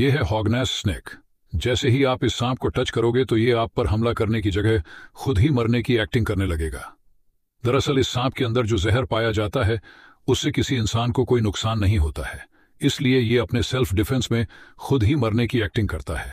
यह है Hogness snake जैसे ही आप इस सांप को टच करोगे तो ये आप पर हमला करने की जगह खुद ही मरने की एक्टिंग करने लगेगा दरअसल इस सांप के अंदर जो जहर पाया जाता है उससे किसी इंसान को कोई नुकसान नहीं होता है इसलिए ये अपने सेल्फ डिफेंस में खुद ही मरने की एक्टिंग करता है